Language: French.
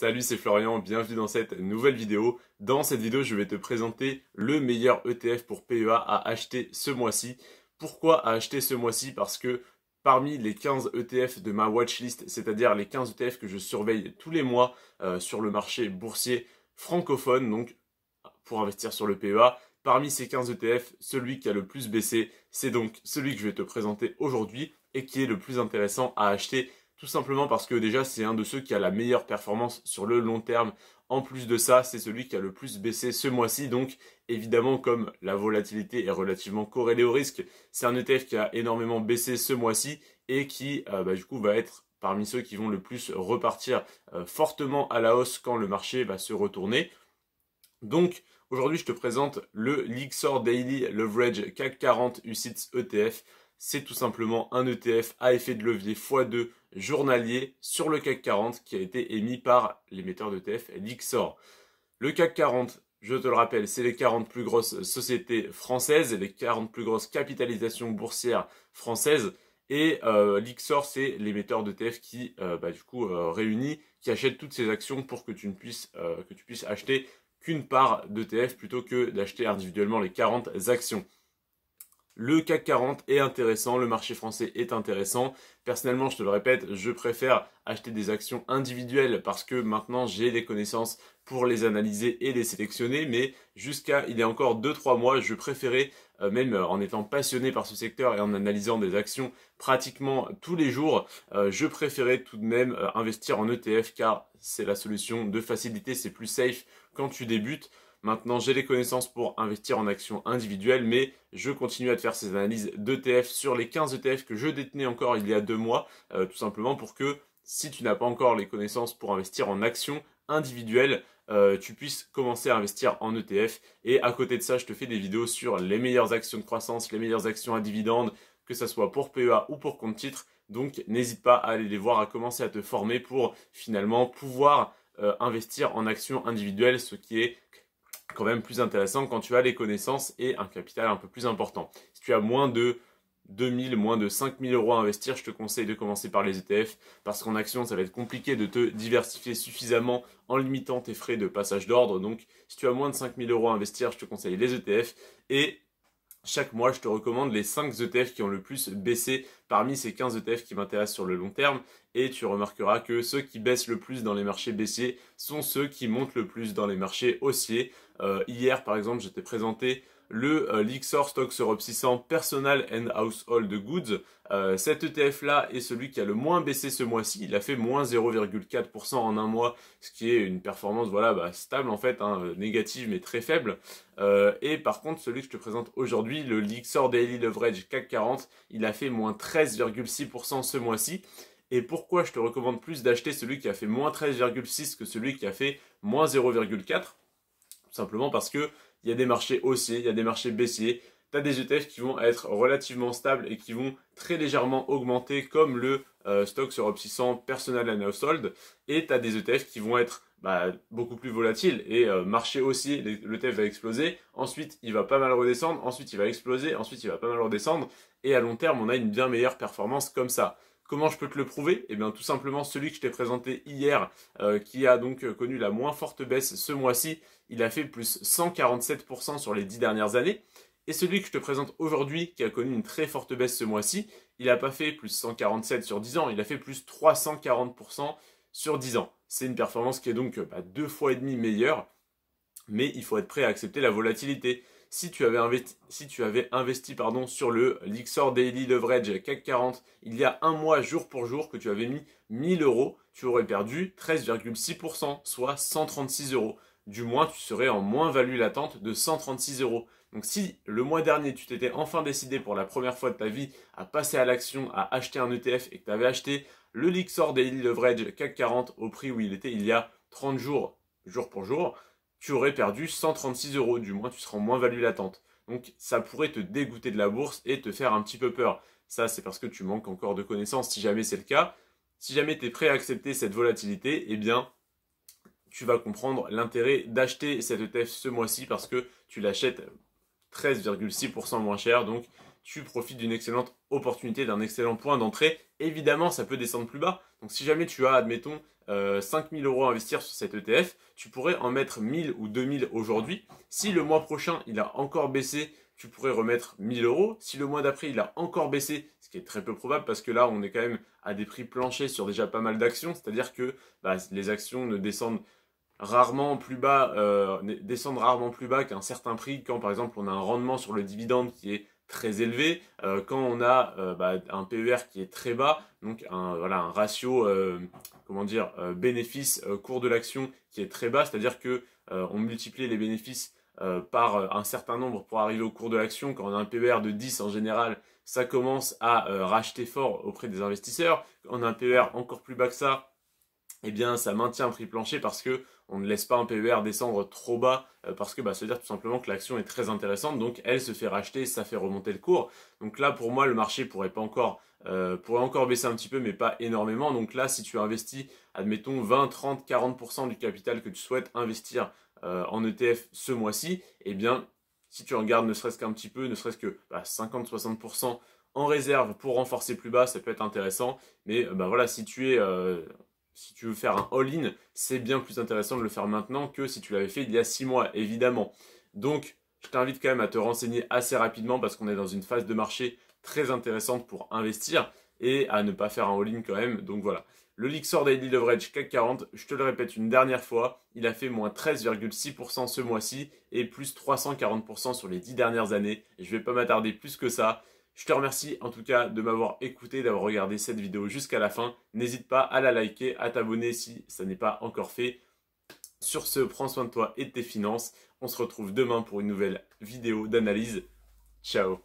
Salut, c'est Florian, bienvenue dans cette nouvelle vidéo. Dans cette vidéo, je vais te présenter le meilleur ETF pour PEA à acheter ce mois-ci. Pourquoi à acheter ce mois-ci Parce que parmi les 15 ETF de ma watchlist, c'est-à-dire les 15 ETF que je surveille tous les mois euh, sur le marché boursier francophone, donc pour investir sur le PEA, Parmi ces 15 ETF, celui qui a le plus baissé, c'est donc celui que je vais te présenter aujourd'hui et qui est le plus intéressant à acheter tout simplement parce que déjà, c'est un de ceux qui a la meilleure performance sur le long terme. En plus de ça, c'est celui qui a le plus baissé ce mois-ci. Donc, évidemment, comme la volatilité est relativement corrélée au risque, c'est un ETF qui a énormément baissé ce mois-ci et qui, euh, bah, du coup, va être parmi ceux qui vont le plus repartir euh, fortement à la hausse quand le marché va se retourner. Donc, aujourd'hui, je te présente le Lixor Daily Leverage CAC 40 UCITS ETF c'est tout simplement un ETF à effet de levier x2 journalier sur le CAC 40 qui a été émis par l'émetteur d'ETF Lixor. Le CAC 40, je te le rappelle, c'est les 40 plus grosses sociétés françaises, les 40 plus grosses capitalisations boursières françaises. Et l'Ixor, euh, c'est l'émetteur d'ETF qui, euh, bah, du coup, euh, réunit, qui achète toutes ces actions pour que tu ne puisses, que tu puisses acheter qu'une part d'ETF plutôt que d'acheter individuellement les 40 actions. Le CAC 40 est intéressant, le marché français est intéressant. Personnellement, je te le répète, je préfère acheter des actions individuelles parce que maintenant j'ai des connaissances pour les analyser et les sélectionner, mais jusqu'à il y a encore 2-3 mois, je préférais, euh, même euh, en étant passionné par ce secteur et en analysant des actions pratiquement tous les jours, euh, je préférais tout de même investir en ETF car c'est la solution de facilité, c'est plus safe quand tu débutes. Maintenant, j'ai les connaissances pour investir en actions individuelles, mais je continue à te faire ces analyses d'ETF sur les 15 ETF que je détenais encore il y a deux mois, euh, tout simplement pour que si tu n'as pas encore les connaissances pour investir en actions individuelles, euh, tu puisses commencer à investir en ETF. Et à côté de ça, je te fais des vidéos sur les meilleures actions de croissance, les meilleures actions à dividendes, que ce soit pour PEA ou pour compte titre. Donc n'hésite pas à aller les voir, à commencer à te former pour finalement pouvoir euh, investir en actions individuelles, ce qui est quand même plus intéressant quand tu as les connaissances et un capital un peu plus important. Si tu as moins de 2000, moins de 5000 euros à investir, je te conseille de commencer par les ETF parce qu'en action, ça va être compliqué de te diversifier suffisamment en limitant tes frais de passage d'ordre. Donc, si tu as moins de 5000 euros à investir, je te conseille les ETF et chaque mois, je te recommande les 5 ETF qui ont le plus baissé parmi ces 15 ETF qui m'intéressent sur le long terme. Et tu remarqueras que ceux qui baissent le plus dans les marchés baissiers sont ceux qui montent le plus dans les marchés haussiers. Euh, hier, par exemple, je t'ai présenté le euh, Lixor Stock Europe 600 Personal and Household Goods. Euh, cet ETF-là est celui qui a le moins baissé ce mois-ci. Il a fait moins 0,4% en un mois, ce qui est une performance voilà bah, stable en fait, hein, négative mais très faible. Euh, et par contre, celui que je te présente aujourd'hui, le Lixor Daily Leverage CAC 40, il a fait moins 13,6% ce mois-ci. Et pourquoi je te recommande plus d'acheter celui qui a fait moins 13,6 que celui qui a fait moins 0,4 Simplement parce que il y a des marchés haussiers, il y a des marchés baissiers. Tu as des ETF qui vont être relativement stables et qui vont très légèrement augmenter comme le euh, stock sur 600 600 Personal and Sold. Et tu as des ETF qui vont être bah, beaucoup plus volatiles et euh, marché aussi, l'ETF va exploser, ensuite il va pas mal redescendre, ensuite il va exploser, ensuite il va pas mal redescendre, et à long terme on a une bien meilleure performance comme ça. Comment je peux te le prouver Eh bien tout simplement celui que je t'ai présenté hier, euh, qui a donc euh, connu la moins forte baisse ce mois-ci, il a fait plus 147% sur les 10 dernières années. Et celui que je te présente aujourd'hui, qui a connu une très forte baisse ce mois-ci, il n'a pas fait plus 147 sur 10 ans, il a fait plus 340% sur 10 ans. C'est une performance qui est donc bah, deux fois et demi meilleure, mais il faut être prêt à accepter la volatilité. Si tu avais investi, pardon, sur le Lixor Daily Leverage CAC 40 il y a un mois jour pour jour que tu avais mis 1000 euros, tu aurais perdu 13,6%, soit 136 euros. Du moins, tu serais en moins-value latente de 136 euros. Donc si le mois dernier, tu t'étais enfin décidé pour la première fois de ta vie à passer à l'action, à acheter un ETF et que tu avais acheté le Lixor Daily Leverage CAC 40 au prix où il était il y a 30 jours, jour pour jour, tu aurais perdu 136 euros, du moins tu seras en moins value latente. Donc ça pourrait te dégoûter de la bourse et te faire un petit peu peur. Ça, c'est parce que tu manques encore de connaissances, si jamais c'est le cas. Si jamais tu es prêt à accepter cette volatilité, eh bien, tu vas comprendre l'intérêt d'acheter cette ETF ce mois-ci parce que tu l'achètes 13,6% moins cher. Donc, tu profites d'une excellente opportunité, d'un excellent point d'entrée. Évidemment, ça peut descendre plus bas. Donc si jamais tu as, admettons, 5 euh, 5000 euros à investir sur cet ETF, tu pourrais en mettre 1000 ou 2000 aujourd'hui. Si le mois prochain, il a encore baissé, tu pourrais remettre 1000 euros. Si le mois d'après, il a encore baissé, ce qui est très peu probable parce que là, on est quand même à des prix planchés sur déjà pas mal d'actions, c'est-à-dire que bah, les actions ne descendent rarement plus bas, qu'à euh, descendent rarement plus bas qu'un certain prix quand par exemple on a un rendement sur le dividende qui est très élevé, euh, quand on a euh, bah, un PER qui est très bas, donc un, voilà, un ratio euh, comment dire bénéfice cours de l'action qui est très bas, c'est-à-dire que on multiplie les bénéfices par un certain nombre pour arriver au cours de l'action. Quand on a un PER de 10 en général, ça commence à racheter fort auprès des investisseurs. Quand on a un PER encore plus bas que ça, eh bien ça maintient un prix plancher parce que on ne laisse pas un PER descendre trop bas euh, parce que bah, ça veut dire tout simplement que l'action est très intéressante donc elle se fait racheter ça fait remonter le cours donc là pour moi le marché pourrait pas encore euh, pourrait encore baisser un petit peu mais pas énormément donc là si tu investis admettons 20 30 40 du capital que tu souhaites investir euh, en ETF ce mois-ci eh bien si tu en gardes ne serait-ce qu'un petit peu ne serait-ce que 50 bah, 60 en réserve pour renforcer plus bas ça peut être intéressant mais bah voilà si tu es si tu veux faire un all-in, c'est bien plus intéressant de le faire maintenant que si tu l'avais fait il y a 6 mois, évidemment. Donc, je t'invite quand même à te renseigner assez rapidement parce qu'on est dans une phase de marché très intéressante pour investir et à ne pas faire un all-in quand même. Donc voilà. Le Lixor Daily Leverage CAC 40, je te le répète une dernière fois, il a fait moins 13,6% ce mois-ci et plus 340% sur les 10 dernières années. Et je ne vais pas m'attarder plus que ça. Je te remercie en tout cas de m'avoir écouté, d'avoir regardé cette vidéo jusqu'à la fin. N'hésite pas à la liker, à t'abonner si ça n'est pas encore fait. Sur ce, prends soin de toi et de tes finances. On se retrouve demain pour une nouvelle vidéo d'analyse. Ciao